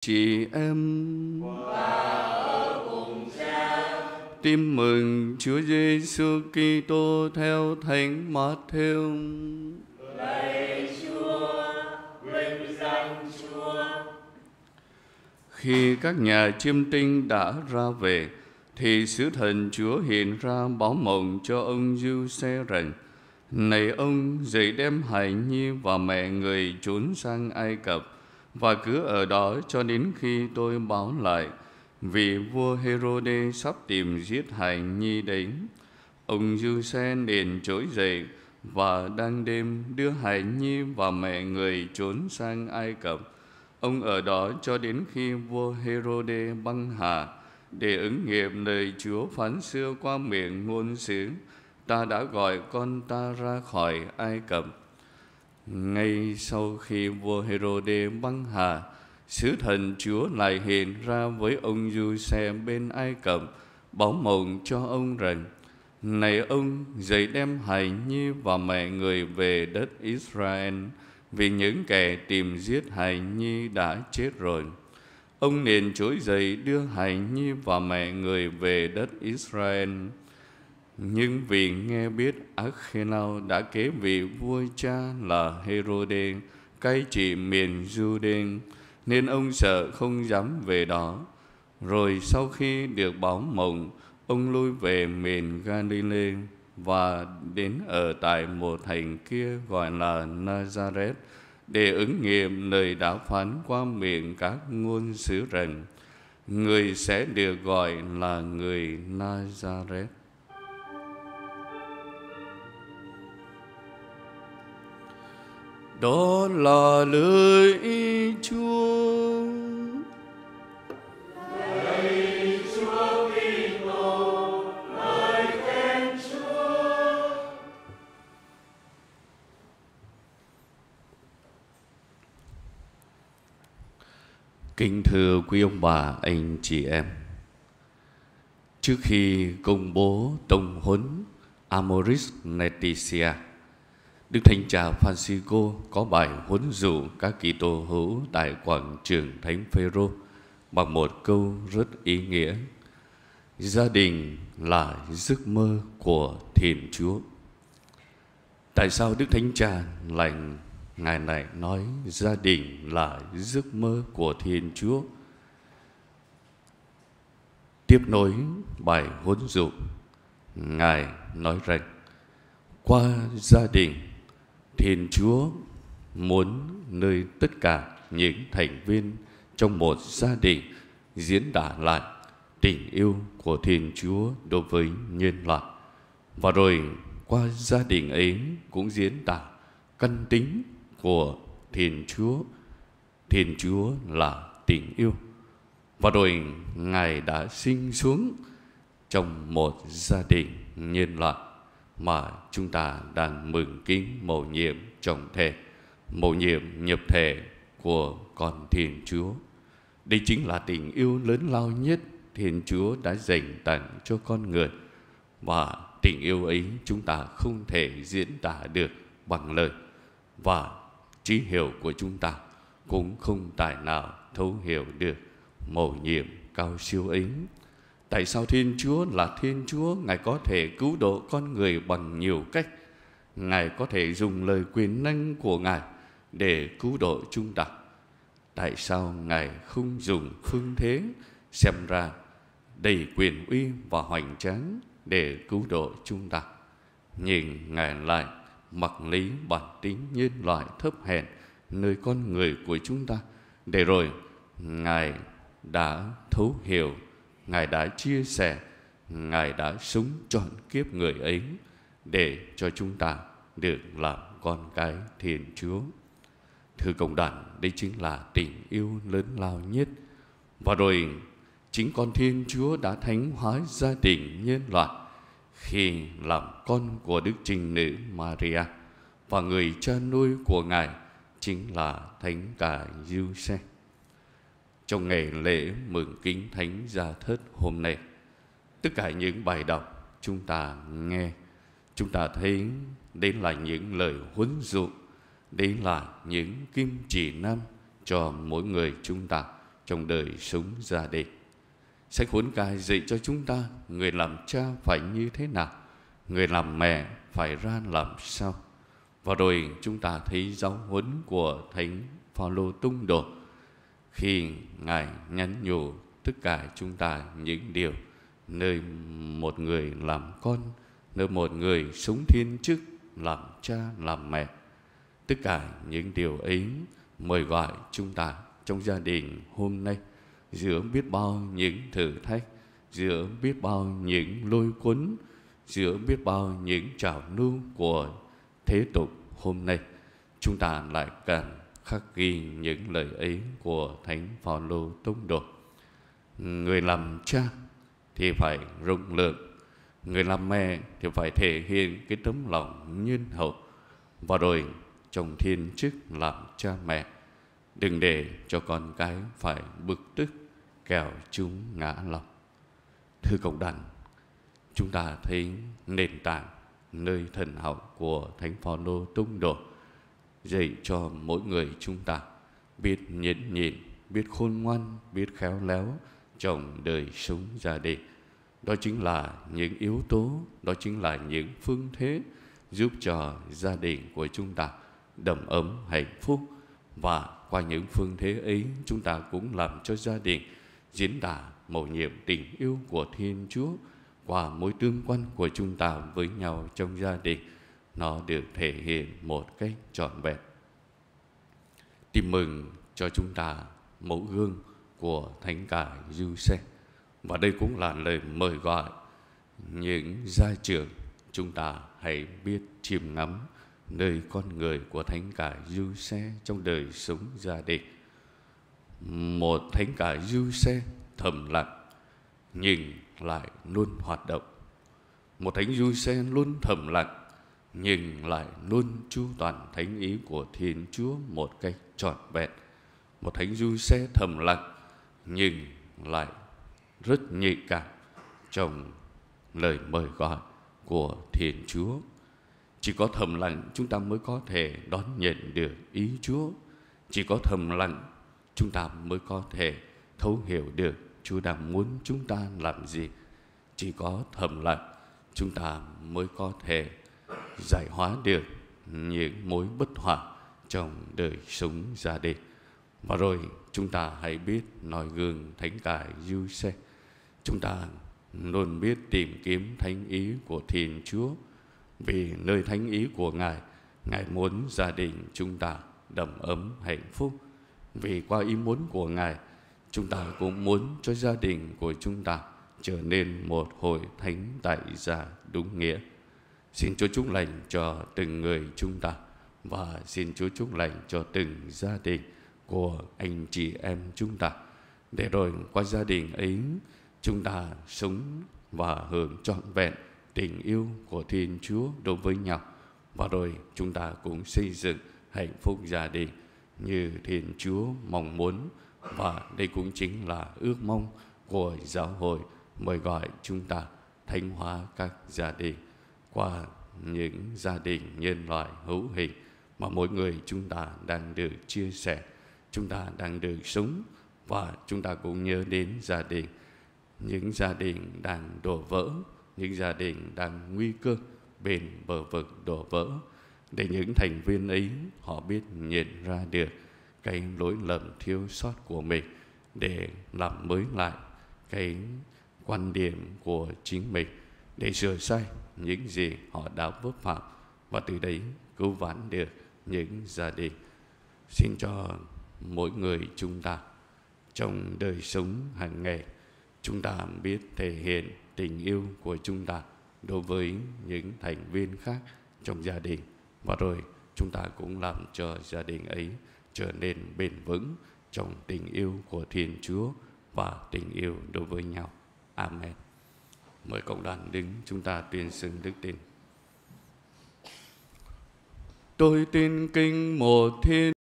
chị em Tin mừng Chúa Giêsu Kitô theo Thánh Matthew. Lạy Chúa, vinh danh Chúa. Khi các nhà chiêm tinh đã ra về, thì sứ thần Chúa hiện ra báo mộng cho ông du xe rằng này ông dậy đem hài nhi và mẹ người trốn sang Ai Cập và cứ ở đó cho đến khi tôi báo lại vì vua Herod sắp tìm giết hài nhi đấy. Ông Dư Xe liền trỗi dậy và đang đêm đưa hài nhi và mẹ người trốn sang Ai Cập. Ông ở đó cho đến khi vua Herod băng hà để ứng nghiệm lời Chúa phán xưa qua miệng ngôn sứ ta đã gọi con ta ra khỏi Ai Cập. Ngay sau khi vua Herod băng hà, sứ thần Chúa lại hiện ra với ông du bên Ai Cập, báo mộng cho ông rằng, Này ông, dậy đem hài nhi và mẹ người về đất Israel, vì những kẻ tìm giết hài nhi đã chết rồi. Ông liền chối dậy đưa hài nhi và mẹ người về đất Israel, nhưng vì nghe biết Akhenau đã kế vị vua cha là Herode cai trị miền Judea, nên ông sợ không dám về đó. Rồi sau khi được báo mộng, ông lui về miền Galilee và đến ở tại một thành kia gọi là Nazareth để ứng nghiệm lời đã phán qua miệng các ngôn sứ rằng người sẽ được gọi là người Nazareth. đó là lời Chúa. Lời Chúa Kitô, lời khen Chúa. Kính thưa quý ông bà, anh chị em. Trước khi công bố tông huấn Amoris Laetitia Đức Thánh Cha Francisco có bài huấn dụ các Kitô hữu tại quảng trường Thánh Phêrô bằng một câu rất ý nghĩa. Gia đình là giấc mơ của Thiên Chúa. Tại sao Đức Thánh Cha lại ngài này nói gia đình là giấc mơ của Thiên Chúa? Tiếp nối bài huấn dụ, ngài nói rằng qua gia đình Thiên Chúa muốn nơi tất cả những thành viên trong một gia đình diễn tả lại tình yêu của Thiên Chúa đối với nhân loại. Và rồi qua gia đình ấy cũng diễn tả căn tính của Thiên Chúa. Thiên Chúa là tình yêu. Và rồi Ngài đã sinh xuống trong một gia đình nhân loại mà chúng ta đang mừng kính mầu nhiệm trọng thể, mầu nhiệm nhập thể của con Thiên Chúa. Đây chính là tình yêu lớn lao nhất Thiên Chúa đã dành tặng cho con người và tình yêu ấy chúng ta không thể diễn tả được bằng lời và trí hiểu của chúng ta cũng không tài nào thấu hiểu được mầu nhiệm cao siêu ấy Tại sao Thiên Chúa là Thiên Chúa, Ngài có thể cứu độ con người bằng nhiều cách. Ngài có thể dùng lời quyền năng của Ngài để cứu độ chúng ta. Tại sao Ngài không dùng phương thế xem ra đầy quyền uy và hoành tráng để cứu độ chúng ta? Nhìn Ngài lại mặc lý bản tính nhân loại thấp hèn nơi con người của chúng ta để rồi Ngài đã thấu hiểu Ngài đã chia sẻ, Ngài đã súng chọn kiếp người ấy để cho chúng ta được làm con cái Thiên Chúa. Thưa cộng đoàn, đây chính là tình yêu lớn lao nhất. Và rồi chính con Thiên Chúa đã thánh hóa gia đình nhân loại khi làm con của Đức Trinh Nữ Maria và người cha nuôi của Ngài chính là Thánh Cả Giuse trong ngày lễ mừng kính thánh gia thất hôm nay. Tất cả những bài đọc chúng ta nghe, chúng ta thấy đấy là những lời huấn dụ, đấy là những kim chỉ nam cho mỗi người chúng ta trong đời sống gia đình. Sách huấn cai dạy cho chúng ta người làm cha phải như thế nào, người làm mẹ phải ra làm sao. Và rồi chúng ta thấy giáo huấn của Thánh Phaolô Tung Đồ khi Ngài nhắn nhủ tất cả chúng ta những điều nơi một người làm con, nơi một người sống thiên chức, làm cha, làm mẹ. Tất cả những điều ấy mời gọi chúng ta trong gia đình hôm nay giữa biết bao những thử thách, giữa biết bao những lôi cuốn, giữa biết bao những trào lưu của thế tục hôm nay chúng ta lại càng khắc ghi những lời ấy của Thánh Phaolô tông đồ. Người làm cha thì phải rộng lượng, người làm mẹ thì phải thể hiện cái tấm lòng nhân hậu và rồi chồng thiên chức làm cha mẹ đừng để cho con cái phải bực tức kẻo chúng ngã lòng thưa cộng đoàn chúng ta thấy nền tảng nơi thần học của thánh phaolô tông đồ dạy cho mỗi người chúng ta biết nhịn nhịn, biết khôn ngoan, biết khéo léo trong đời sống gia đình. Đó chính là những yếu tố, đó chính là những phương thế giúp cho gia đình của chúng ta đầm ấm hạnh phúc và qua những phương thế ấy chúng ta cũng làm cho gia đình diễn tả mầu nhiệm tình yêu của Thiên Chúa qua mối tương quan của chúng ta với nhau trong gia đình nó được thể hiện một cách trọn vẹn. tìm mừng cho chúng ta mẫu gương của Thánh cả Du Xe. Và đây cũng là lời mời gọi những gia trưởng chúng ta hãy biết chìm ngắm nơi con người của Thánh cả Du Xe trong đời sống gia đình. Một Thánh cả Du Xe thầm lặng, nhìn lại luôn hoạt động. Một Thánh Du Xe luôn thầm lặng, nhìn lại luôn chu toàn thánh ý của Thiên Chúa một cách trọn vẹn. Một thánh du sẽ thầm lặng, nhìn lại rất nhạy cảm trong lời mời gọi của Thiên Chúa. Chỉ có thầm lặng chúng ta mới có thể đón nhận được ý Chúa. Chỉ có thầm lặng chúng ta mới có thể thấu hiểu được Chúa đang muốn chúng ta làm gì. Chỉ có thầm lặng chúng ta mới có thể giải hóa được những mối bất hòa trong đời sống gia đình. Và rồi chúng ta hãy biết noi gương thánh cải du xe. Chúng ta luôn biết tìm kiếm thánh ý của Thiên Chúa vì nơi thánh ý của Ngài, Ngài muốn gia đình chúng ta đầm ấm hạnh phúc. Vì qua ý muốn của Ngài, chúng ta cũng muốn cho gia đình của chúng ta trở nên một hội thánh tại gia đúng nghĩa. Xin Chúa chúc lành cho từng người chúng ta và xin Chúa chúc lành cho từng gia đình của anh chị em chúng ta. Để rồi qua gia đình ấy chúng ta sống và hưởng trọn vẹn tình yêu của Thiên Chúa đối với nhau. Và rồi chúng ta cũng xây dựng hạnh phúc gia đình như Thiên Chúa mong muốn và đây cũng chính là ước mong của giáo hội mời gọi chúng ta thánh hóa các gia đình qua những gia đình nhân loại hữu hình mà mỗi người chúng ta đang được chia sẻ, chúng ta đang được sống và chúng ta cũng nhớ đến gia đình, những gia đình đang đổ vỡ, những gia đình đang nguy cơ bên bờ vực đổ vỡ để những thành viên ấy họ biết nhận ra được cái lỗi lầm thiếu sót của mình để làm mới lại cái quan điểm của chính mình để sửa sai những gì họ đã vấp phạm và từ đấy cứu vãn được những gia đình. Xin cho mỗi người chúng ta trong đời sống hàng ngày chúng ta biết thể hiện tình yêu của chúng ta đối với những thành viên khác trong gia đình và rồi chúng ta cũng làm cho gia đình ấy trở nên bền vững trong tình yêu của Thiên Chúa và tình yêu đối với nhau. Amen mời cộng đoàn đứng chúng ta tuyên xưng đức tin tôi tin kinh một thiên